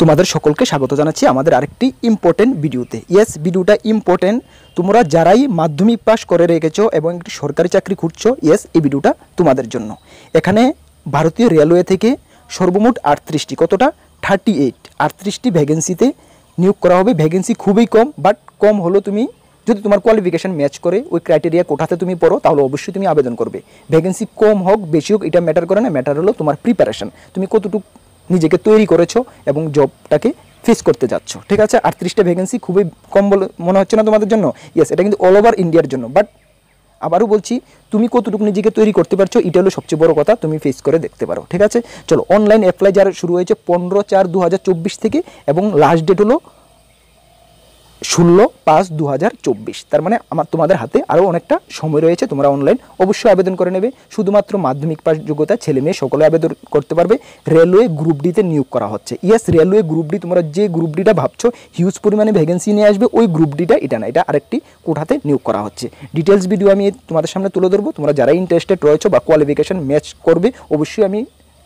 তোমাদের সকলকে স্বাগত জানাচ্ছি আমাদের আরেকটি ইম্পর্টেন্ট ভিডিওতে ইয়েস ভিডিওটা ইম্পর্টেন্ট তোমরা যারাই মাধ্যমিক পাশ করে রেখেছো এবং একটি সরকারি চাকরি খুঁজছো ইয়েস এই ভিডিওটা তোমাদের জন্য এখানে ভারতীয় রেলওয়ে থেকে সর্বমোট আটত্রিশটি কতটা থার্টি এইট আটত্রিশটি ভ্যাকেন্সিতে নিয়োগ করা হবে ভ্যাকেন্সি খুবই কম বাট কম হলো তুমি যদি তোমার কোয়ালিফিকেশান ম্যাচ করে ওই ক্রাইটেরিয়া কোঠাতে তুমি পড়ো তাহলে অবশ্যই তুমি আবেদন করবে ভ্যাকেন্সি কম হোক বেশি হোক এটা ম্যাটার করে না ম্যাটার হলো তোমার প্রিপারেশান তুমি কতটুকু নিজেকে তৈরি করেছো এবং জবটাকে ফেস করতে যাচ্ছ ঠিক আছে আটত্রিশটা ভ্যাকেন্সি খুবই কম বলে মনে হচ্ছে না তোমাদের জন্য ইয়েস এটা কিন্তু অল ওভার ইন্ডিয়ার জন্য বাট আবারও বলছি তুমি কতটুকু নিজেকে তৈরি করতে পারছো এটা হলো সবচেয়ে বড় কথা তুমি ফেস করে দেখতে পারো ঠিক আছে চলো অনলাইন অ্যাপ্লাই যারা শুরু হয়েছে পনেরো চার দু থেকে এবং লাস্ট ডেট হলো ষোলো পাঁচ দু তার মানে আমার তোমাদের হাতে আরও অনেকটা সময় রয়েছে তোমরা অনলাইন অবশ্যই আবেদন করে নেবে শুধুমাত্র মাধ্যমিক পাস যোগ্যতা ছেলে মেয়ে সকলে আবেদন করতে পারবে রেলওয়ে গ্রুপ ডিতে নিয়োগ করা হচ্ছে ইয়েস রেলওয়ে গ্রুপ ডি তোমরা যে গ্রুপ ডিটা ভাবছো হিউজ পরিমাণে ভ্যাকেন্সি নিয়ে আসবে ওই গ্রুপ ডিটা এটা না এটা আরেকটি কোঠাতে নিয়োগ করা হচ্ছে ডিটেলস ভিডিও আমি তোমাদের সামনে তুলে ধরবো তোমরা যারা ইন্টারেস্টেড রয়েছে বা কোয়ালিফিকেশান ম্যাচ করবে অবশ্যই আমি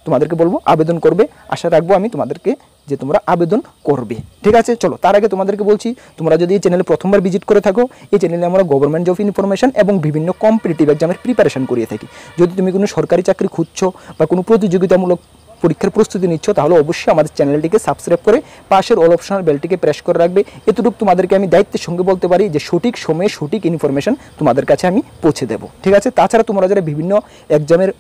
তোমাদেরকে বলবো আবেদন করবে আশা রাখবো আমি তোমাদেরকে যে তোমরা আবেদন করবে ঠিক আছে চলো তার আগে তোমাদেরকে বলছি তোমরা যদি এই চ্যানেলে প্রথমবার ভিজিট করে থাকো এই চ্যানেলে আমরা গভর্নমেন্ট জব ইনফরমেশন এবং বিভিন্ন কম্পিটিটিভ এক্সামের প্রিপারেশন করিয়ে থাকি যদি তুমি কোনো সরকারি চাকরি খুঁজছো বা কোনো প্রতিযোগিতামূলক পরীক্ষার প্রস্তুতি নিচ্ছ তাহলে অবশ্যই আমাদের চ্যানেলটিকে সাবস্ক্রাইব করে পাশের অল অপশনাল বেলটিকে প্রেস করে রাখবে এতটুকু তোমাদেরকে আমি দায়িত্বের সঙ্গে বলতে পারি যে সঠিক সময়ে সঠিক ইনফরমেশন তোমাদের কাছে আমি পৌঁছে দেবো ঠিক আছে তাছাড়া তোমরা যারা বিভিন্ন এক্সামের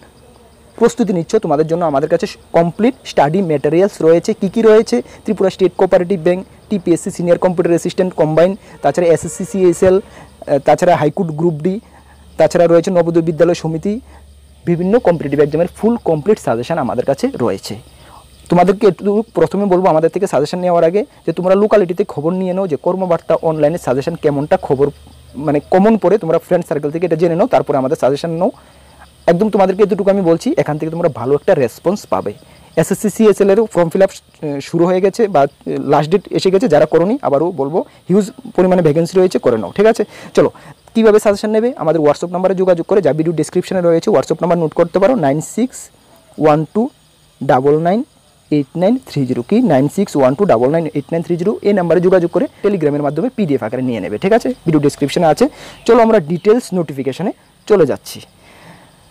প্রস্তুতি নিচ্ছ তোমাদের জন্য আমাদের কাছে কমপ্লিট স্টাডি ম্যাটেরিয়ালস রয়েছে কী কী রয়েছে Tripura state cooperative bank TPSC senior computer assistant combine তাছাড়া এসএসসি সিএসএল তাছাড়া হাইকোর্ট গ্রুপ ডি তাছাড়া রয়েছে নবোদয় বিদ্যালয় সমিতি বিভিন্ন কম্পিটিটিভ এক্সামের ফুল কমপ্লিট সাজেশান আমাদের কাছে রয়েছে তোমাদেরকে একটু প্রথমে বলবো আমাদের থেকে সাজেশান নেওয়ার আগে যে তোমরা লোকালিটিতে খবর নিয়ে নাও যে কর্মবার্তা অনলাইনে সাজেশান কেমনটা খবর মানে কমন পরে তোমরা ফ্রেন্ড সার্কেল থেকে এটা জেনে নাও তারপরে আমাদের সাজেশান নাও একদম তোমাদেরকে এতটুকু আমি বলছি এখান থেকে তোমরা ভালো একটা রেসপন্স পাবে এসএসসি সিএসএল এরও ফর্ম ফিল আপ শুরু হয়ে গেছে বা লাস্ট ডেট এসে গেছে যারা করনি আবারও বলবো হিউজ পরিমাণে ভ্যাকেন্সি রয়েছে করে নাও ঠিক আছে চলো কীভাবে সাজেশন নেবে আমাদের হোয়াটসঅ্যাপ নাম্বারে যোগাযোগ করে যা ভিডিও ডিসক্রিপশনে রয়েছে হোয়াটসঅ্যাপ নাম্বার নোট করতে পারো nine six one two double nine eight nine three zero কি nine six one two double nine eight nine three zero এই নাম্বারে যোগাযোগ করে টেলিগ্রামের মাধ্যমে পিডিএফ আকারে নিয়ে নেবে ঠিক আছে ভিডিও ডিসক্রিপশনে আছে চলো আমরা ডিটেলস নোটিফিকেশানে চলে যাচ্ছি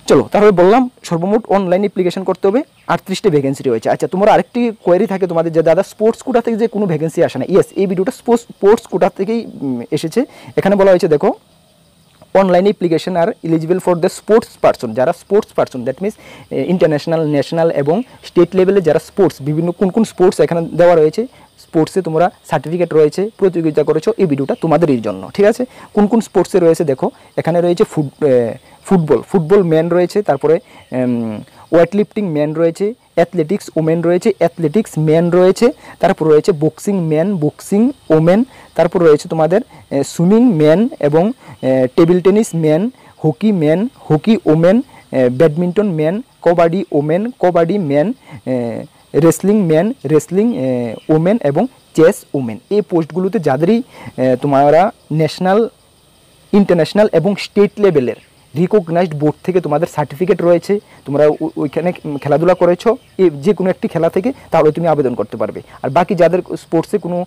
চলো তাহলে বললাম সর্বমোট অনলাইন অ্যাপ্লিকেশন করতে হবে আটত্রিশটি ভ্যাকেন্সি রয়েছে আচ্ছা তোমার আরেকটি কোয়ারি থাকে তোমাদের যে দাদা স্পোর্টস কোটা থেকে যে কোনো ভ্যাকেন্সি আসে না ইয়েস এই ভিডিওটা স্পোর্টস স্পোর্টস কোটা থেকেই এসেছে এখানে বলা হয়েছে দেখো অনলাইন অ্যাপ্লিকেশন আর eligible for the sports person যারা sports person that means international national এবং স্টেট লেভেলে যারা স্পোর্টস বিভিন্ন কোন কোন স্পোর্টস এখানে দেওয়া রয়েছে স্পোর্টসে তোমরা সার্টিফিকেট রয়েছে প্রতিযোগিতা করেছো এই ভিডিওটা তোমাদেরই জন্য ঠিক আছে কোন কোন স্পোর্টসে রয়েছে দেখো এখানে রয়েছে ফুট ফুটবল ফুটবল ম্যান রয়েছে তারপরে ওয়েট লিফটিং ম্যান রয়েছে অ্যাথলেটিক্স ওমেন রয়েছে অ্যাথলেটিক্স ম্যান রয়েছে তারপর রয়েছে বক্সিং ম্যান বক্সিং ওমেন তারপর রয়েছে তোমাদের সুইমিং ম্যান এবং table tennis man hockey man hockey women badminton man kabaddi women kabaddi man wrestling man wrestling women এবং চেস ওমেন এই পোস্টগুলোতে যাদেরই তোমারা ন্যাশনাল ইন্টারন্যাশনাল এবং স্টেট লেভেলের রিকগনাইজড বোর্ড থেকে তোমাদের সার্টিফিকেট রয়েছে তোমরা ওইখানে খেলাধুলা করেছো যে কোনো একটি খেলা থেকে তাহলে তুমি আবেদন করতে পারবে আর বাকি যাদের স্পোর্টসে কোনো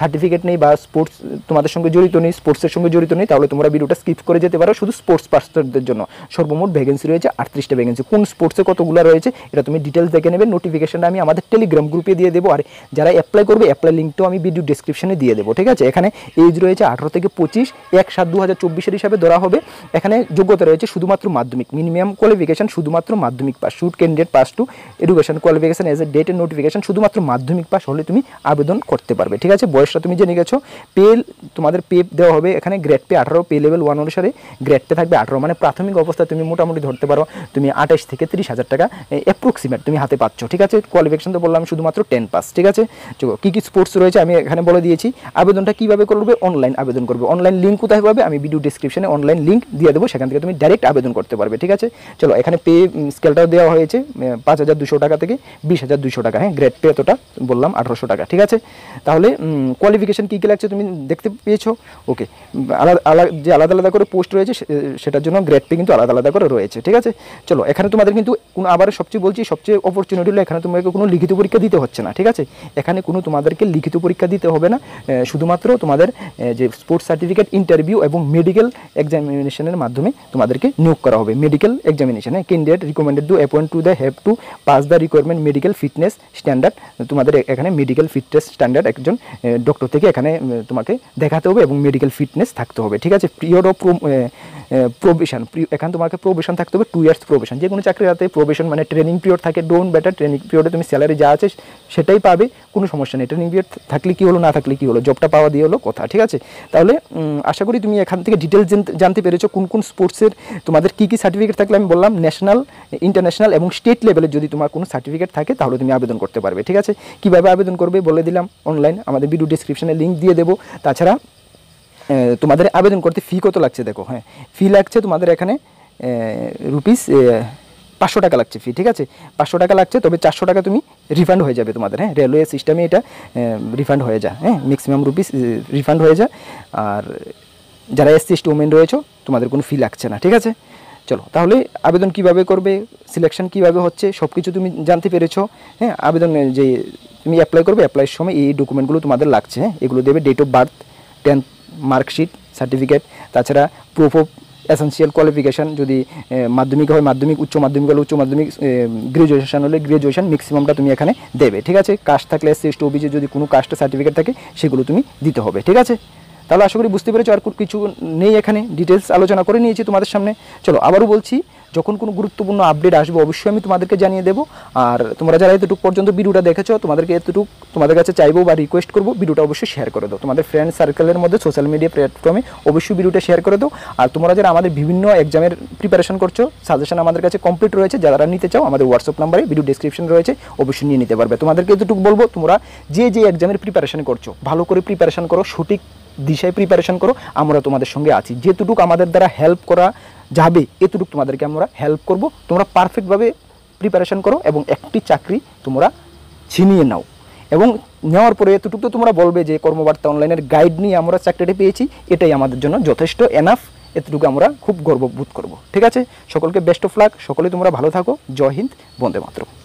সার্টিফিকেট নেই বা স্পোর্টস তোমাদের সঙ্গে জড়িত নেই স্পোর্টসের সঙ্গে জড়িত নেই তাহলে তোমরা ভিডিওটা স্কিপ করে যেতে পারো শুধু স্পোর্টস পার্সনদের জন্য সর্বমোট ভ্যাকেন্সি রয়েছে আটত্রিশটা ভ্যাকেন্সি কোন স্পোর্টসে কতগুলো রয়েছে এটা তুমি ডিটেলস দেখে নেবে নোটিফিকেশনটা আমি আমাদের টেলিগ্রাম গ্রুপে দিয়ে দেবো আর যারা অ্যাপ্লাই করবে অ্যাপ্লাই লিঙ্কটাও আমি ভিডিও ডিসক্রিপশনে দিয়ে দেবো ঠিক আছে এখানে এজ রয়েছে আঠারো থেকে পঁচিশ এক সাত দু হাজার চব্বিশের হিসাবে ধরা হবে এখানে যোগ যোগ্যতা রয়েছে শুধুমাত্র মাধ্যমিক মিনিমাম কোয়ালিফিকেশান শুধুমাত্র মাধ্যমিক পাস শুট candidate pass to education qualification age a date and notification শুধুমাত্র মাধ্যমিক পাস হলে তুমি আবেদন করতে পারবে ঠিক আছে বয়সটা তুমি জেনে গেছো পে তোমাদের পে দেওয়া হবে এখানে গ্রেড পে আঠারো পে লেভেল ওয়ান অনুসারে গ্রেড পে থাকবে আঠারো মানে প্রাথমিক অবস্থায় তুমি মোটামুটি ধরতে পারো তুমি আঠাশ থেকে তিরিশ হাজার টাকা অ্যাপ্রক্সিমেট তুমি হাতে পাচ্ছ ঠিক আছে কোয়ালিফিকেশন তো বললাম শুধুমাত্র টেন পাস ঠিক আছে কী কী স্পোর্টস রয়েছে আমি এখানে বলে দিয়েছি আবেদনটা কীভাবে করবে অনলাইন আবেদন করবে অনলাইন লিঙ্ক কোথায় পাবে আমি ভিডিও ডিসক্রিপশনে অনলাইন লিঙ্ক দিয়ে দেবো সেখানে থেকে তুমি ডাইরেক্ট আবেদন করতে পারবে ঠিক আছে চলো এখানে পে স্কেলটাও দেওয়া হয়েছে পাঁচ হাজার দুশো টাকা থেকে বিশ হাজার দুশো টাকা হ্যাঁ গ্রেড পে এতটা বললাম আঠারোশো টাকা ঠিক আছে তাহলে কোয়ালিফিকেশান কী কী লাগছে তুমি দেখতে পেয়েছো ওকে আলাদা আলাদা যে আলাদা আলাদা করে পোস্ট রয়েছে সেটার জন্য গ্রেড পে কিন্তু আলাদা আলাদা করে রয়েছে ঠিক আছে চলো এখানে তোমাদের কিন্তু কোনো আবার সবচেয়ে বলছি সবচেয়ে অপরচুনিটি হলো এখানে তোমাকে কোনো লিখিত পরীক্ষা দিতে হচ্ছে না ঠিক আছে এখানে কোনো তোমাদেরকে লিখিত পরীক্ষা দিতে হবে না শুধুমাত্র তোমাদের যে স্পোর্টস সার্টিফিকেট ইন্টারভিউ এবং মেডিকেল এক্সামিনেশনের মাধ্যমে তোমাদেরকে নিয়োগ করা হবে মেডিকেল এক্সামিনেশনে candidate recommended to appoint to the have to pass the requirement medical fitness standard তোমাদের এখানে মেডিকেল ফিটনেস স্ট্যান্ডার্ড একজন ডক্টর থেকে এখানে তোমাকে দেখাতে হবে এবং মেডিকেল ফিটনেস থাকতে হবে ঠিক আছে পিরিয়ড অফ প্রবেশন এখানে তোমাকে প্রবেশন থাকতে হবে টু ইয়ার্স প্রবেশন যে কোনো চাকরিতে প্রবেশন মানে ট্রেনিং পিরিয়ড থাকে ডোন্ট বেটার ট্রেনিং পিরিয়ডে তুমি স্যালারি যা আছে সেটাই পাবে কোনো সমস্যা নেই ট্রেনিং পিরিয়ড থাকলে কী হলো না থাকলে কী হলো জবটা পাওয়া দিয়ে হলো কথা ঠিক আছে তাহলে আশা করি তুমি এখান থেকে ডিটেলস জানতে পেরেছো কোন কোন স্পোর্ট কোর্সের তোমাদের কী কী সার্টিফিকেট থাকলে আমি বললাম ন্যাশনাল ইন্টারন্যাশনাল এবং স্টেট লেভেলে যদি তোমার কোনো সার্টিফিকেট থাকে তাহলে তুমি আবেদন করতে পারবে ঠিক আছে কীভাবে আবেদন করবে বলে দিলাম অনলাইন আমাদের ভিডিও ডিসক্রিপশানে লিঙ্ক দিয়ে দেবো তাছাড়া তোমাদের আবেদন করতে ফি কত লাগছে দেখো হ্যাঁ ফি লাগছে তোমাদের এখানে রুপিস পাঁচশো টাকা লাগছে ফি ঠিক আছে পাঁচশো টাকা লাগছে তবে চারশো টাকা তুমি রিফান্ড হয়ে যাবে তোমাদের হ্যাঁ রেলওয়ে সিস্টেমে এটা রিফান্ড হয়ে যায় হ্যাঁ ম্যাক্সিমাম রুপিস রিফান্ড হয়ে যায় আর যারা এসসিস্ট ওমেন রয়েছে তোমাদের কোনো ফি লাগছে না ঠিক আছে চলো তাহলে আবেদন কিভাবে করবে সিলেকশন কিভাবে হচ্ছে সব কিছু তুমি জানতে পেরেছো হ্যাঁ আবেদন যে তুমি অ্যাপ্লাই করবে অ্যাপ্লাইয়ের সময় এই ডকুমেন্টগুলো তোমাদের লাগছে হ্যাঁ এগুলো দেবে date of birth tenth marksheet certificate তাছাড়া প্রুফ অফ এসেন্সিয়াল কোয়ালিফিকেশান যদি মাধ্যমিক হয় মাধ্যমিক উচ্চ মাধ্যমিক হলে উচ্চ মাধ্যমিক গ্র্যাজুয়েশন হলে গ্র্যাজুয়েশন ম্যাক্সিমামটা তুমি এখানে দেবে ঠিক আছে কাস্ট থাকলে এসসি এসটি যদি কোনো কাস্টের সার্টিফিকেট থাকে সেগুলো তুমি দিতে হবে ঠিক আছে তাহলে আশা করি বুঝতে পেরেছো আর কিছু নেই এখানে ডিটেলস আলোচনা করে নিয়েছি তোমাদের সামনে চলো আবারও বলছি যখন কোনো গুরুত্বপূর্ণ আপডেট আসবে অবশ্যই আমি তোমাদেরকে জানিয়ে দেবো আর তোমরা যারা এতটুকু পর্যন্ত ভিডিওটা দেখেছো তোমাদেরকে এতটুকু তোমাদের কাছে চাইবো বা রিকোয়েস্ট করবো ভিডিওটা অবশ্যই শেয়ার করে দাও তোমাদের ফ্রেন্ড সার্কেলের মধ্যে সোশ্যাল মিডিয়া প্ল্যাটফর্মে অবশ্যই ভিডিওটা শেয়ার করে দাও আর তোমরা যারা আমাদের বিভিন্ন এক্সামের প্রিপারেশন করছো সাজেশন আমাদের কাছে কমপ্লিট রয়েছে যারা নিতে চাও আমাদের হোয়াটসঅ্যাপ নাম্বারে ভিডিও ডিসক্রিপশন রয়েছে অবশ্যই নিয়ে নিতে পারবে তোমাদেরকে এতটুকু বলবো তোমরা যে যে এক্সামের প্রিপারেশন করছো ভালো করে প্রিপারেশন করো সঠিক দিশায় প্রিপারেশন করো আমরা তোমাদের সঙ্গে আছি যেটুকু আমাদের দ্বারা হেল্প করা যাবে এতটুকু তোমাদেরকে আমরা হেল্প করব তোমরা পারফেক্টভাবে প্রিপারেশন করো এবং একটি চাকরি তোমরা ছিনিয়ে নাও এবং নেওয়ার পরে এতটুকু তো তোমরা বলবে যে কর্মবার্তা অনলাইনের গাইড নিয়ে আমরা চাকরিটি পেয়েছি এটাই আমাদের জন্য যথেষ্ট এনাফ এতটুকু আমরা খুব গর্ববোধ করব ঠিক আছে সকলকে বেস্ট অফ লাক সকলে তোমরা ভালো থাকো জয় হিন্দ বন্দে মাতরম